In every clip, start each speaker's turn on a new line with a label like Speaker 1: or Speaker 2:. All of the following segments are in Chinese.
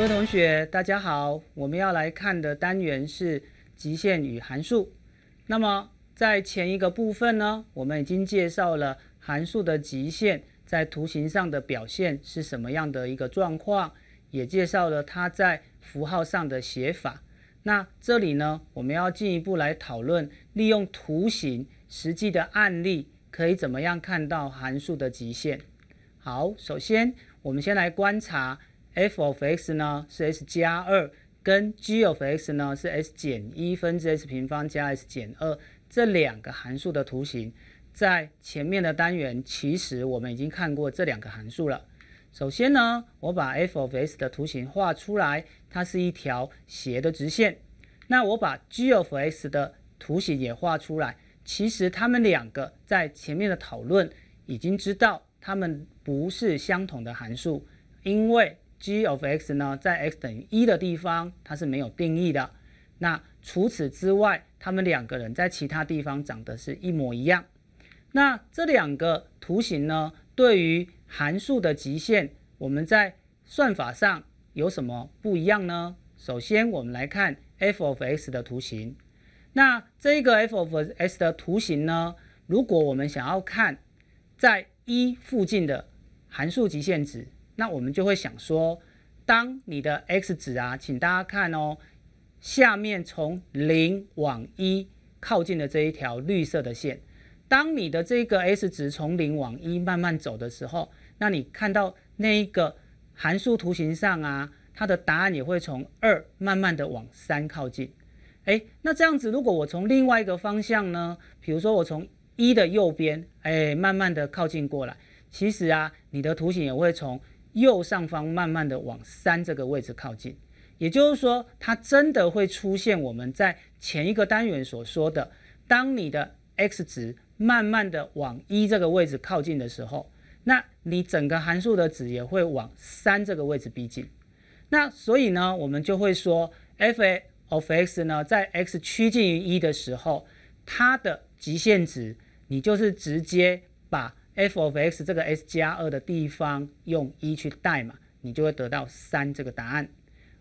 Speaker 1: 各位同学，大家好。我们要来看的单元是极限与函数。那么在前一个部分呢，我们已经介绍了函数的极限在图形上的表现是什么样的一个状况，也介绍了它在符号上的写法。那这里呢，我们要进一步来讨论利用图形实际的案例可以怎么样看到函数的极限。好，首先我们先来观察。f of x 呢是 x 加二，跟 g of x 呢是 x 减一分之 x 平方加 x 减二这两个函数的图形，在前面的单元其实我们已经看过这两个函数了。首先呢，我把 f of x 的图形画出来，它是一条斜的直线。那我把 g of x 的图形也画出来，其实它们两个在前面的讨论已经知道它们不是相同的函数，因为 g of x 呢，在 x 等于一的地方它是没有定义的。那除此之外，他们两个人在其他地方长得是一模一样。那这两个图形呢，对于函数的极限，我们在算法上有什么不一样呢？首先，我们来看 f of x 的图形。那这个 f of x 的图形呢，如果我们想要看在一附近的函数极限值。那我们就会想说，当你的 x 值啊，请大家看哦，下面从零往一靠近的这一条绿色的线，当你的这个 s 值从零往一慢慢走的时候，那你看到那一个函数图形上啊，它的答案也会从二慢慢的往三靠近。哎，那这样子，如果我从另外一个方向呢，比如说我从一的右边，哎，慢慢的靠近过来，其实啊，你的图形也会从。右上方慢慢的往三这个位置靠近，也就是说，它真的会出现我们在前一个单元所说的，当你的 x 值慢慢的往一这个位置靠近的时候，那你整个函数的值也会往三这个位置逼近。那所以呢，我们就会说 f a of x 呢，在 x 趋近于一的时候，它的极限值，你就是直接把。f of x 这个 x 加二的地方用一去代嘛，你就会得到三这个答案。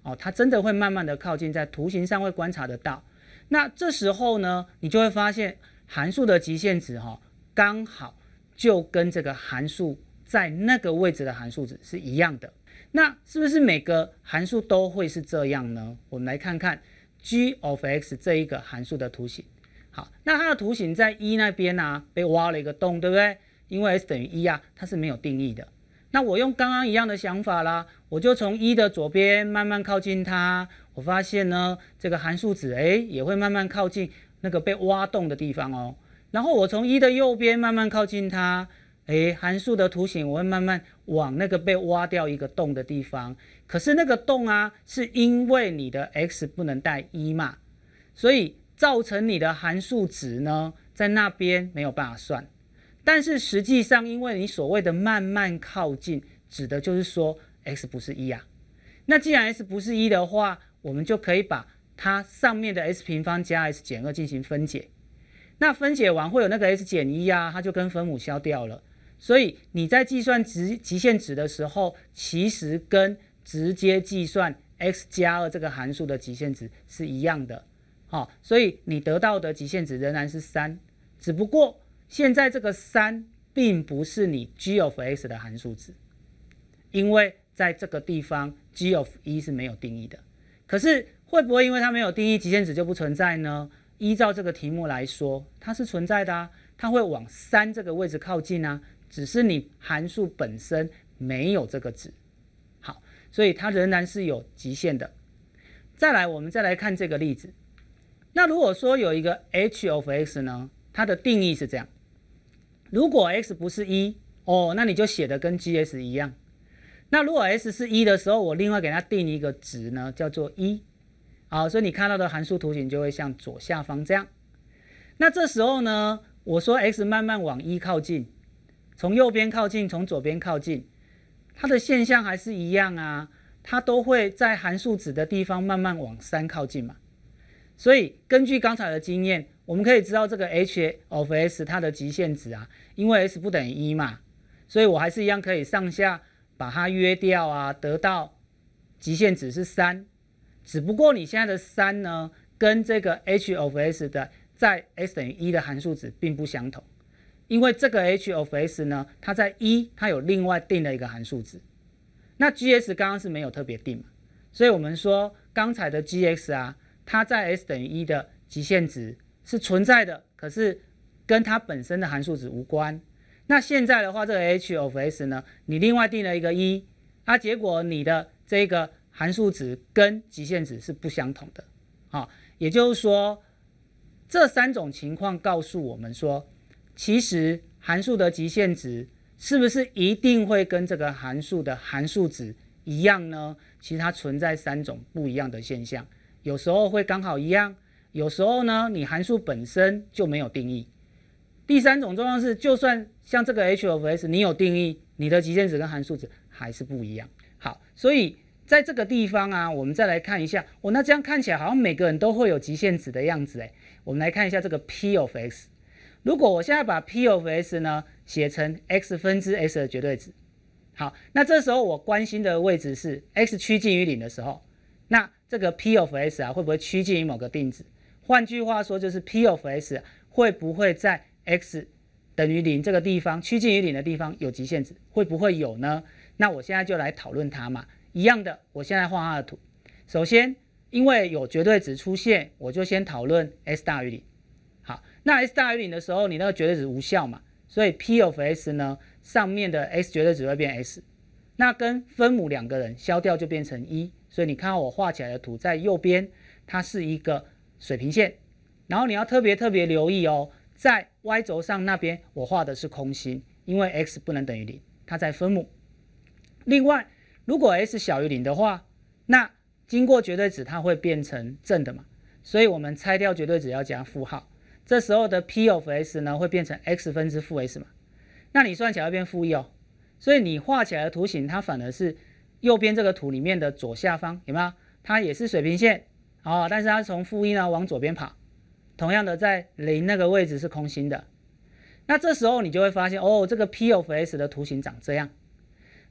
Speaker 1: 哦，它真的会慢慢的靠近，在图形上会观察得到。那这时候呢，你就会发现函数的极限值哈，刚好就跟这个函数在那个位置的函数值是一样的。那是不是每个函数都会是这样呢？我们来看看 g of x 这一个函数的图形。好，那它的图形在一那边啊，被挖了一个洞，对不对？因为 s 等于一啊，它是没有定义的。那我用刚刚一样的想法啦，我就从一的左边慢慢靠近它，我发现呢，这个函数值哎也会慢慢靠近那个被挖洞的地方哦。然后我从一的右边慢慢靠近它，哎，函数的图形我会慢慢往那个被挖掉一个洞的地方。可是那个洞啊，是因为你的 x 不能带一嘛，所以造成你的函数值呢，在那边没有办法算。但是实际上，因为你所谓的慢慢靠近，指的就是说 x 不是一啊。那既然 s 不是一的话，我们就可以把它上面的 s 平方加 s 减二进行分解。那分解完会有那个 s 减一啊，它就跟分母消掉了。所以你在计算极极限值的时候，其实跟直接计算 x 加二这个函数的极限值是一样的。好，所以你得到的极限值仍然是三，只不过。现在这个三并不是你 g of x 的函数值，因为在这个地方 g of 一是没有定义的。可是会不会因为它没有定义，极限值就不存在呢？依照这个题目来说，它是存在的啊，它会往三这个位置靠近啊，只是你函数本身没有这个值。好，所以它仍然是有极限的。再来，我们再来看这个例子。那如果说有一个 h of x 呢，它的定义是这样。如果 x 不是一，哦，那你就写的跟 g s 一样。那如果 s 是一的时候，我另外给它定一个值呢，叫做一。好，所以你看到的函数图形就会像左下方这样。那这时候呢，我说 x 慢慢往一靠近，从右边靠近，从左边靠近，它的现象还是一样啊，它都会在函数值的地方慢慢往三靠近嘛。所以根据刚才的经验。我们可以知道这个 h of s 它的极限值啊，因为 s 不等于一嘛，所以我还是一样可以上下把它约掉啊，得到极限值是三。只不过你现在的三呢，跟这个 h of s 的在 s 等于一的函数值并不相同，因为这个 h of s 呢，它在一它有另外定了一个函数值。那 g s 刚刚是没有特别定嘛，所以我们说刚才的 g x 啊，它在 s 等于一的极限值。是存在的，可是跟它本身的函数值无关。那现在的话，这个 h of s 呢？你另外定了一个一，啊，结果你的这个函数值跟极限值是不相同的啊。也就是说，这三种情况告诉我们说，其实函数的极限值是不是一定会跟这个函数的函数值一样呢？其实它存在三种不一样的现象，有时候会刚好一样。有时候呢，你函数本身就没有定义。第三种状况是，就算像这个 h of s，你有定义，你的极限值跟函数值还是不一样。好，所以在这个地方啊，我们再来看一下。我那这样看起来好像每个人都会有极限值的样子哎。我们来看一下这个 p of s。如果我现在把 p of s 呢写成 x 分之 s 的绝对值。好，那这时候我关心的位置是 x 趋近于零的时候，那这个 p of s 啊会不会趋近于某个定值？换句话说，就是 p of s 会不会在 x 等于零这个地方趋近于零的地方有极限值？会不会有呢？那我现在就来讨论它嘛。一样的，我现在画它的图。首先，因为有绝对值出现，我就先讨论 s 大于零。好，那 s 大于零的时候，你那个绝对值无效嘛，所以 p of s 呢，上面的 x 绝对值会变 s，那跟分母两个人消掉，就变成一。所以你看到我画起来的图，在右边，它是一个。水平线，然后你要特别特别留意哦，在 y 轴上那边我画的是空心，因为 x 不能等于零，它在分母。另外，如果 s 小于零的话，那经过绝对值它会变成正的嘛，所以我们拆掉绝对值要加负号，这时候的 p of s 呢会变成 x 分之负 s 嘛，那你算起来变负一哦，所以你画起来的图形它反而是右边这个图里面的左下方，有没有？它也是水平线。啊！但是它从负一呢往左边跑，同样的，在零那个位置是空心的。那这时候你就会发现，哦，这个 P of S 的图形长这样。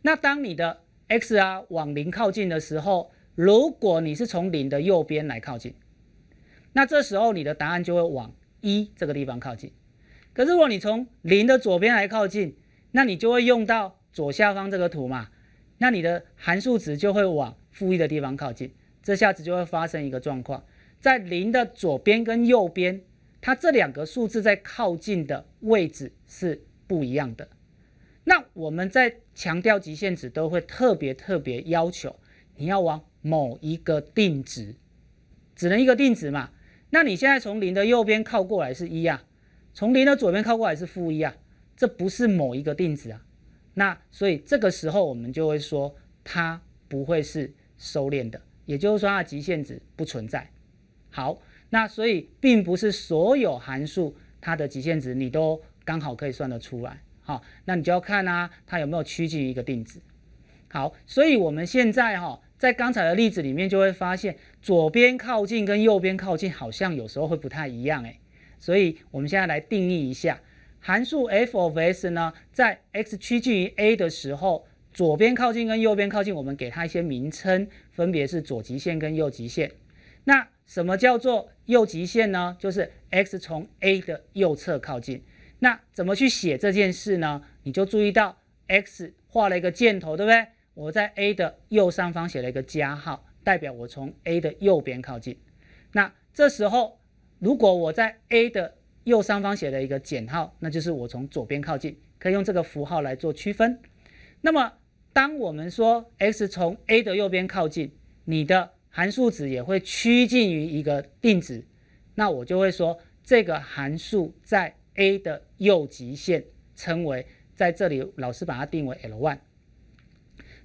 Speaker 1: 那当你的 x 啊往零靠近的时候，如果你是从零的右边来靠近，那这时候你的答案就会往一这个地方靠近。可是如果你从零的左边来靠近，那你就会用到左下方这个图嘛，那你的函数值就会往负一的地方靠近。这下子就会发生一个状况，在零的左边跟右边，它这两个数字在靠近的位置是不一样的。那我们在强调极限值，都会特别特别要求你要往某一个定值，只能一个定值嘛？那你现在从零的右边靠过来是一啊，从零的左边靠过来是负一啊，这不是某一个定值啊。那所以这个时候我们就会说，它不会是收敛的。也就是说它极限值不存在。好，那所以并不是所有函数它的极限值你都刚好可以算得出来。好，那你就要看啊，它有没有趋近于一个定值。好，所以我们现在哈，在刚才的例子里面就会发现，左边靠近跟右边靠近好像有时候会不太一样哎。所以我们现在来定义一下，函数 f of s 呢，在 x 趋近于 a 的时候。左边靠近跟右边靠近，我们给它一些名称，分别是左极限跟右极限。那什么叫做右极限呢？就是 x 从 a 的右侧靠近。那怎么去写这件事呢？你就注意到 x 画了一个箭头，对不对？我在 a 的右上方写了一个加号，代表我从 a 的右边靠近。那这时候，如果我在 a 的右上方写了一个减号，那就是我从左边靠近，可以用这个符号来做区分。那么。当我们说 x 从 a 的右边靠近，你的函数值也会趋近于一个定值，那我就会说这个函数在 a 的右极限称为，在这里老师把它定为 l one。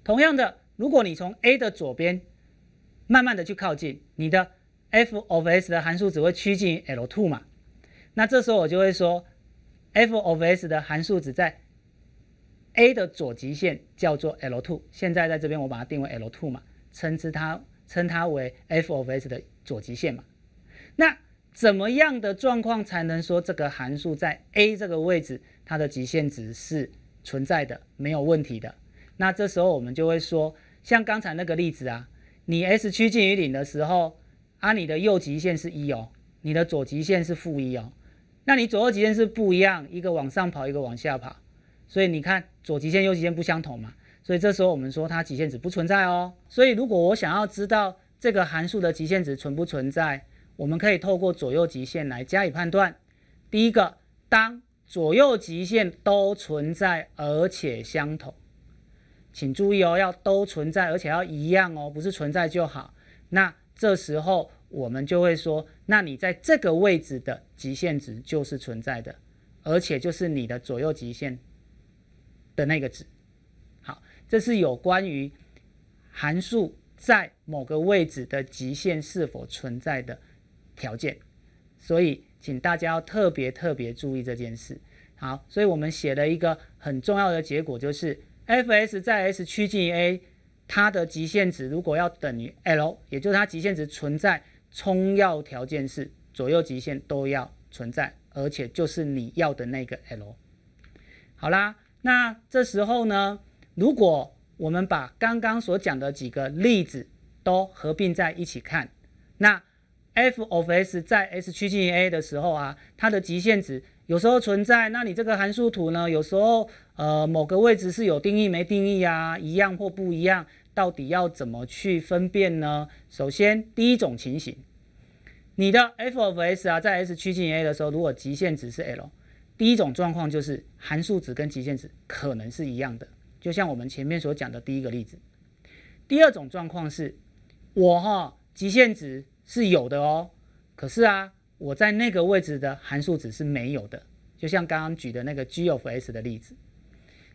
Speaker 1: 同样的，如果你从 a 的左边慢慢的去靠近，你的 f of s 的函数值会趋近于 l two 嘛？那这时候我就会说 f of s 的函数值在。a 的左极限叫做 l2，现在在这边我把它定为 l2 嘛，称之它称它为 f of s 的左极限嘛。那怎么样的状况才能说这个函数在 a 这个位置它的极限值是存在的，没有问题的？那这时候我们就会说，像刚才那个例子啊，你 s 趋近于零的时候啊，你的右极限是一哦，你的左极限是负一哦，那你左右极限是不一样，一个往上跑，一个往下跑。所以你看，左极限、右极限不相同嘛，所以这时候我们说它极限值不存在哦。所以如果我想要知道这个函数的极限值存不存在，我们可以透过左右极限来加以判断。第一个，当左右极限都存在而且相同，请注意哦，要都存在而且要一样哦，不是存在就好。那这时候我们就会说，那你在这个位置的极限值就是存在的，而且就是你的左右极限。的那个值，好，这是有关于函数在某个位置的极限是否存在的条件，所以请大家要特别特别注意这件事。好，所以我们写了一个很重要的结果，就是 f s 在 s 趋近于 a 它的极限值如果要等于 l，也就是它极限值存在充要条件是左右极限都要存在，而且就是你要的那个 l。好啦。那这时候呢，如果我们把刚刚所讲的几个例子都合并在一起看，那 f of s 在 s 趋近于 a 的时候啊，它的极限值有时候存在。那你这个函数图呢，有时候呃某个位置是有定义没定义啊，一样或不一样，到底要怎么去分辨呢？首先第一种情形，你的 f of s 啊，在 s 趋近于 a 的时候，如果极限值是 l。第一种状况就是函数值跟极限值可能是一样的，就像我们前面所讲的第一个例子。第二种状况是，我哈极限值是有的哦，可是啊，我在那个位置的函数值是没有的，就像刚刚举的那个 g of s 的例子。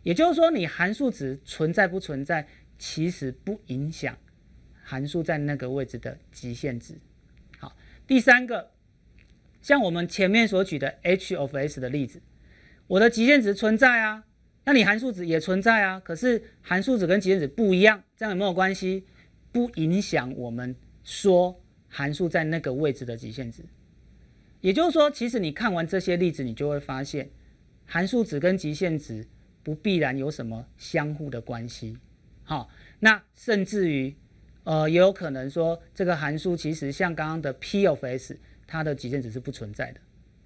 Speaker 1: 也就是说，你函数值存在不存在，其实不影响函数在那个位置的极限值。好，第三个。像我们前面所举的 h of s 的例子，我的极限值存在啊，那你函数值也存在啊，可是函数值跟极限值不一样，这样有没有关系？不影响我们说函数在那个位置的极限值。也就是说，其实你看完这些例子，你就会发现，函数值跟极限值不必然有什么相互的关系。好，那甚至于，呃，也有可能说这个函数其实像刚刚的 p of s。它的极限值是不存在的，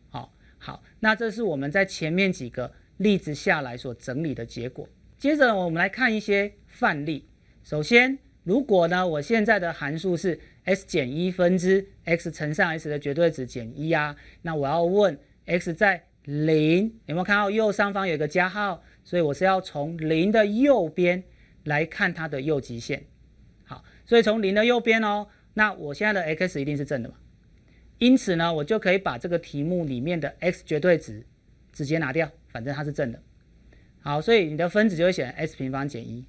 Speaker 1: 好，好，那这是我们在前面几个例子下来所整理的结果。接着我们来看一些范例。首先，如果呢我现在的函数是 x 减一分之 x 乘上 s 的绝对值减一啊，那我要问 x 在零有没有看到右上方有一个加号，所以我是要从零的右边来看它的右极限，好，所以从零的右边哦，那我现在的 x 一定是正的嘛。因此呢，我就可以把这个题目里面的 x 绝对值直接拿掉，反正它是正的。好，所以你的分子就会写 x 平方减一。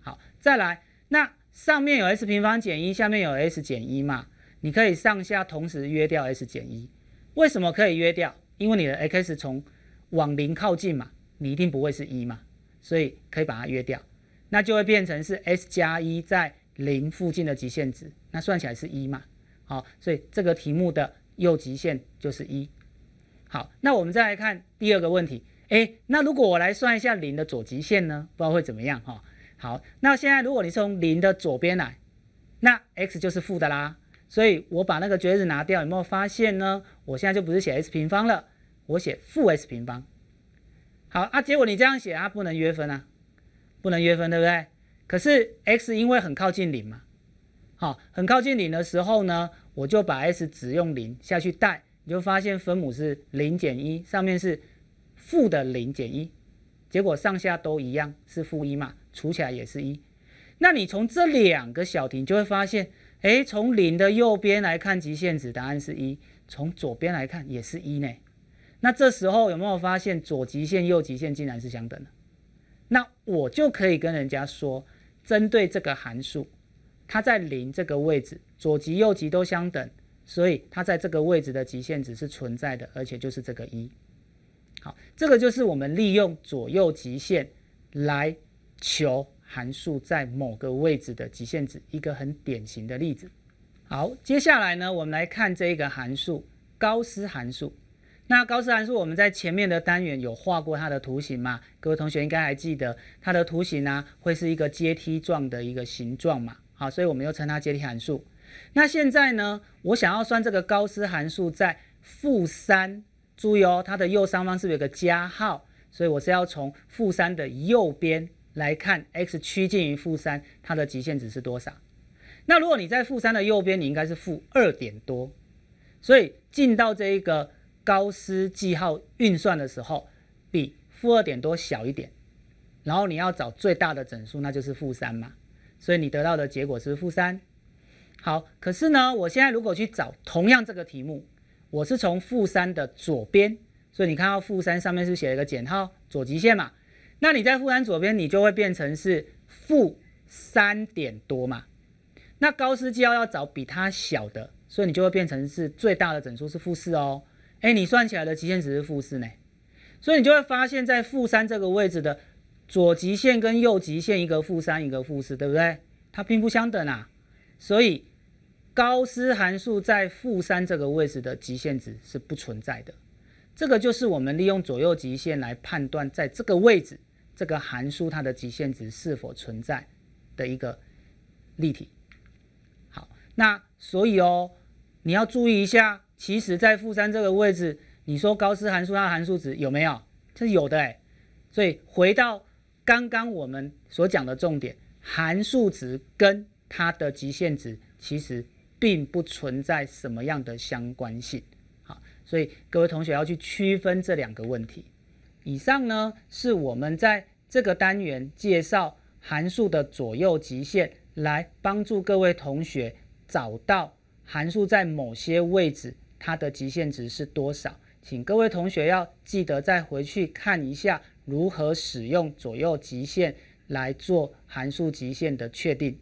Speaker 1: 好，再来，那上面有 x 平方减一，下面有 x 减一嘛，你可以上下同时约掉 x 减一。为什么可以约掉？因为你的 x 从往零靠近嘛，你一定不会是一嘛，所以可以把它约掉。那就会变成是 x 加一在零附近的极限值，那算起来是一嘛。好，所以这个题目的。右极限就是一，好，那我们再来看第二个问题，诶，那如果我来算一下零的左极限呢，不知道会怎么样哈。好，那现在如果你从零的左边来，那 x 就是负的啦，所以我把那个绝对值拿掉，有没有发现呢？我现在就不是写 x 平方了，我写负 x 平方。好啊，结果你这样写啊，不能约分啊，不能约分，对不对？可是 x 因为很靠近零嘛，好，很靠近零的时候呢？我就把 s 值用零下去代，你就发现分母是零减一，上面是负的零减一，结果上下都一样是负一嘛，除起来也是一。那你从这两个小题你就会发现，哎，从零的右边来看极限值答案是一，从左边来看也是一呢。那这时候有没有发现左极限右极限竟然是相等的？那我就可以跟人家说，针对这个函数。它在零这个位置，左极右极都相等，所以它在这个位置的极限值是存在的，而且就是这个一。好，这个就是我们利用左右极限来求函数在某个位置的极限值一个很典型的例子。好，接下来呢，我们来看这一个函数高斯函数。那高斯函数我们在前面的单元有画过它的图形嘛？各位同学应该还记得它的图形啊，会是一个阶梯状的一个形状嘛？好，所以我们又称它阶梯函数。那现在呢，我想要算这个高斯函数在负三，注意哦，它的右上方是不是有个加号？所以我是要从负三的右边来看，x 趋近于负三，它的极限值是多少？那如果你在负三的右边，你应该是负二点多，所以进到这一个高斯记号运算的时候，比负二点多小一点，然后你要找最大的整数，那就是负三嘛。所以你得到的结果是负三，好，可是呢，我现在如果去找同样这个题目，我是从负三的左边，所以你看到负三上面是写了一个减号，左极限嘛，那你在负三左边，你就会变成是负三点多嘛，那高斯就要要找比它小的，所以你就会变成是最大的整数是负四哦，哎，你算起来的极限值是负四呢，所以你就会发现在负三这个位置的。左极限跟右极限一个负三，一个负四，对不对？它并不相等啊，所以高斯函数在负三这个位置的极限值是不存在的。这个就是我们利用左右极限来判断在这个位置这个函数它的极限值是否存在的一个例题。好，那所以哦，你要注意一下，其实在负三这个位置，你说高斯函数它的函数值有没有？这是有的哎，所以回到。刚刚我们所讲的重点，函数值跟它的极限值其实并不存在什么样的相关性，好，所以各位同学要去区分这两个问题。以上呢是我们在这个单元介绍函数的左右极限，来帮助各位同学找到函数在某些位置它的极限值是多少。请各位同学要记得再回去看一下。如何使用左右极限来做函数极限的确定？